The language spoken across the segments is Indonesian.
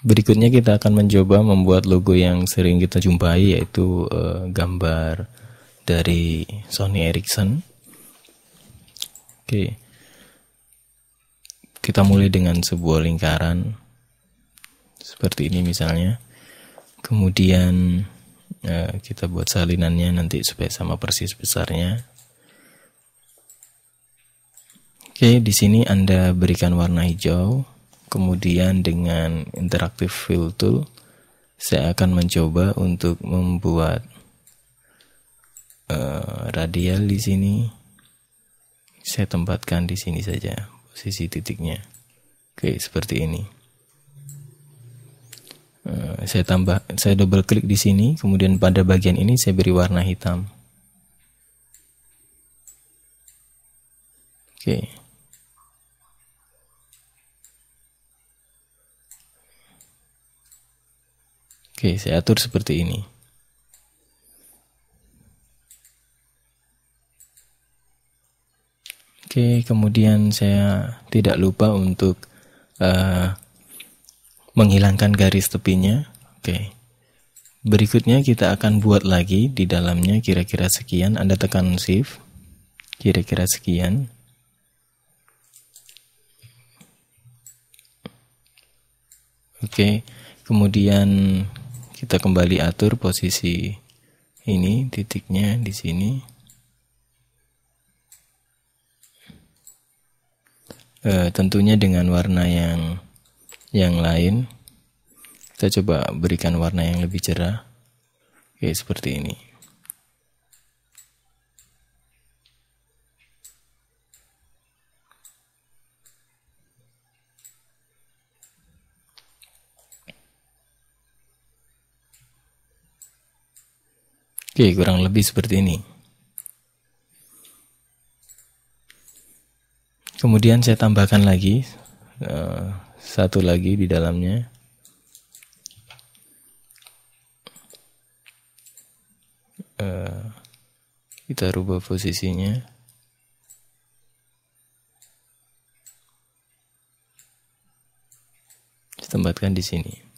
Berikutnya kita akan mencoba membuat logo yang sering kita jumpai yaitu uh, gambar dari Sony Ericsson. Oke. Kita mulai dengan sebuah lingkaran seperti ini misalnya. Kemudian uh, kita buat salinannya nanti supaya sama persis besarnya. Oke, di sini Anda berikan warna hijau Kemudian dengan interaktif fill tool saya akan mencoba untuk membuat uh, radial di sini. Saya tempatkan di sini saja posisi titiknya. Oke, seperti ini. Eh, saya tambah, saya double klik di sini, kemudian pada bagian ini saya beri warna hitam. Oke. Okay. Oke, saya atur seperti ini. Oke, kemudian saya tidak lupa untuk uh, menghilangkan garis tepinya. Oke. Berikutnya kita akan buat lagi di dalamnya kira-kira sekian. Anda tekan shift. Kira-kira sekian. Oke. Kemudian kita kembali atur posisi ini titiknya di sini e, tentunya dengan warna yang yang lain kita coba berikan warna yang lebih cerah oke seperti ini Oke, kurang lebih seperti ini. Kemudian saya tambahkan lagi eh, satu lagi di dalamnya. Eh, kita rubah posisinya. Tempatkan di sini.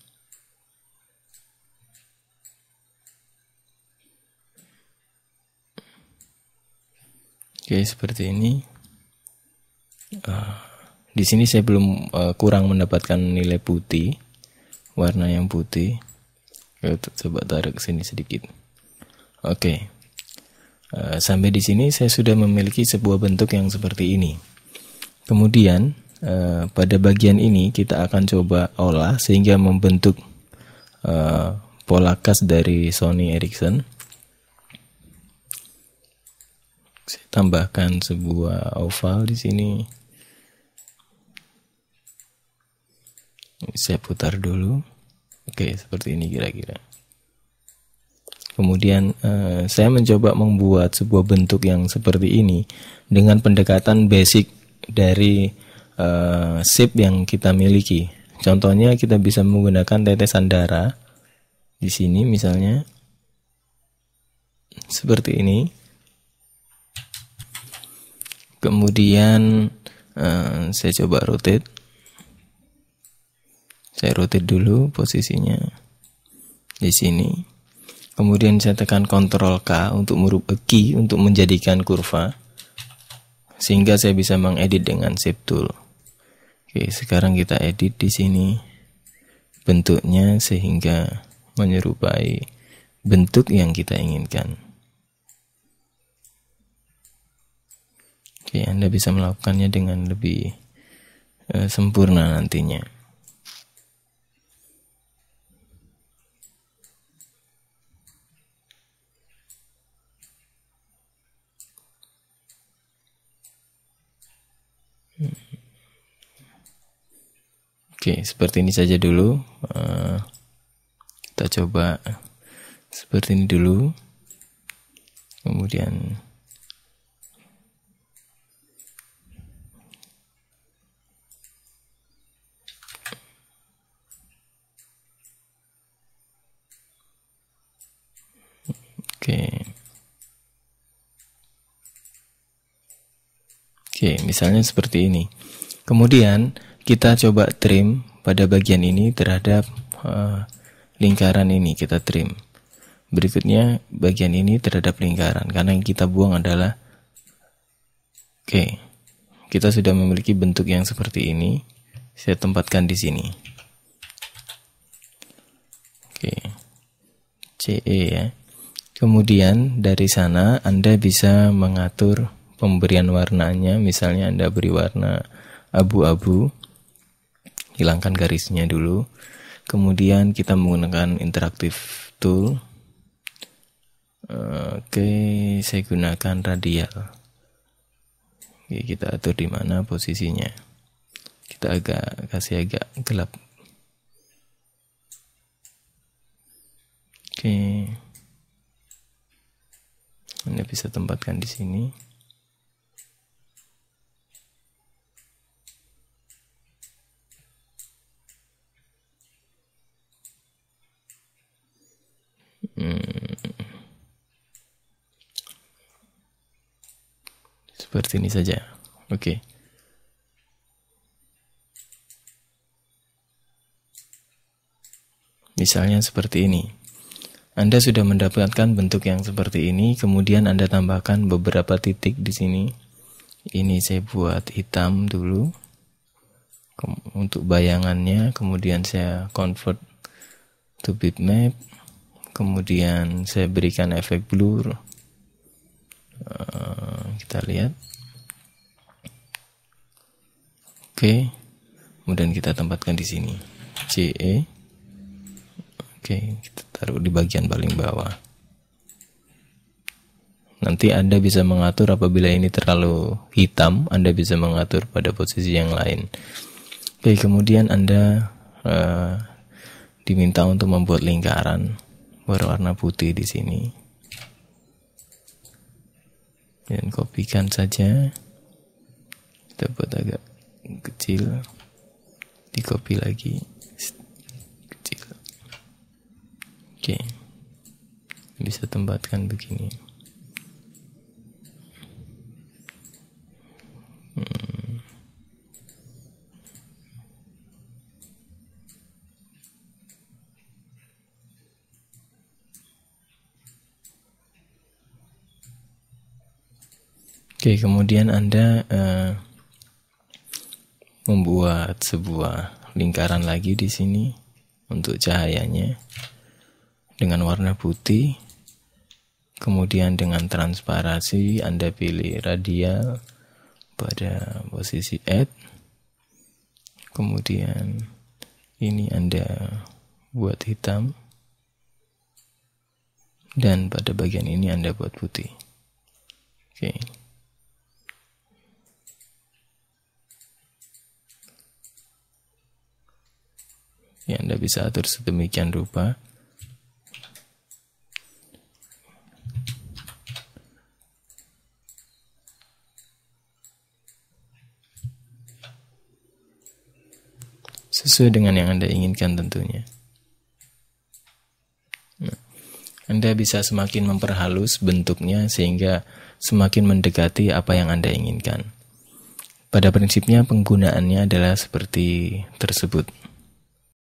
Oke, seperti ini. Uh, di sini saya belum uh, kurang mendapatkan nilai putih, warna yang putih. Yo, coba tarik ke sini sedikit. Oke, uh, sampai di sini saya sudah memiliki sebuah bentuk yang seperti ini. Kemudian uh, pada bagian ini kita akan coba olah sehingga membentuk uh, pola khas dari Sony Ericsson saya tambahkan sebuah oval di sini saya putar dulu oke seperti ini kira-kira kemudian eh, saya mencoba membuat sebuah bentuk yang seperti ini dengan pendekatan basic dari eh, shape yang kita miliki contohnya kita bisa menggunakan tetesan darah di sini misalnya seperti ini kemudian uh, saya coba rotate saya rotate dulu posisinya di sini kemudian saya tekan Ctrl K untuk merubah eh, key untuk menjadikan kurva sehingga saya bisa mengedit dengan shape tool oke sekarang kita edit di sini bentuknya sehingga menyerupai bentuk yang kita inginkan okay, Anda bisa melakukannya dengan lebih uh, sempurna nantinya. Oke, seperti ini saja dulu. Uh, kita coba seperti ini dulu. Kemudian Oke. Oke, misalnya seperti ini. Kemudian kita coba trim pada bagian ini terhadap uh, lingkaran ini kita trim. Berikutnya bagian ini terhadap lingkaran karena yang kita buang adalah oke. kita sudah memiliki bentuk yang seperti ini. Saya tempatkan di sini. Oke. CE ya. Kemudian dari sana Anda bisa mengatur pemberian warnanya, misalnya Anda beri warna abu-abu, hilangkan garisnya dulu. Kemudian kita menggunakan interaktif tool. Oke, saya gunakan radial. Oke, kita atur di mana posisinya. Kita agak kasih agak gelap. Oke. Anda bisa tempatkan di sini. Hmm. Seperti ini saja. Oke. Okay. Misalnya seperti ini. Anda sudah mendapatkan bentuk yang seperti ini, kemudian Anda tambahkan beberapa titik di sini. Ini saya buat hitam dulu untuk bayangannya, kemudian saya convert to bitmap, kemudian saya berikan efek blur. Eh, kita lihat. Oke. Kemudian kita tempatkan di sini. CE. Oke, kita taruh di bagian paling bawah. Nanti Anda bisa mengatur apabila ini terlalu hitam, Anda bisa mengatur pada posisi yang lain. Oke, kemudian Anda uh, diminta untuk membuat lingkaran berwarna putih di sini. Dan kopikan saja. Kita buat agak kecil. Dikopi lagi. bisa tempatkan begini Oke, hmm. Oke, kemudian Anda uh, membuat sebuah lingkaran lagi di sini untuk cahayanya dengan warna putih kemudian dengan transparansi Anda pilih radial pada posisi add kemudian ini Anda buat hitam dan pada bagian ini Anda buat putih oke okay. ya Anda bisa atur sedemikian rupa sesuai dengan yang Anda inginkan tentunya. Nah, anda bisa semakin memperhalus bentuknya sehingga semakin mendekati apa yang Anda inginkan. Pada prinsipnya penggunaannya adalah seperti tersebut.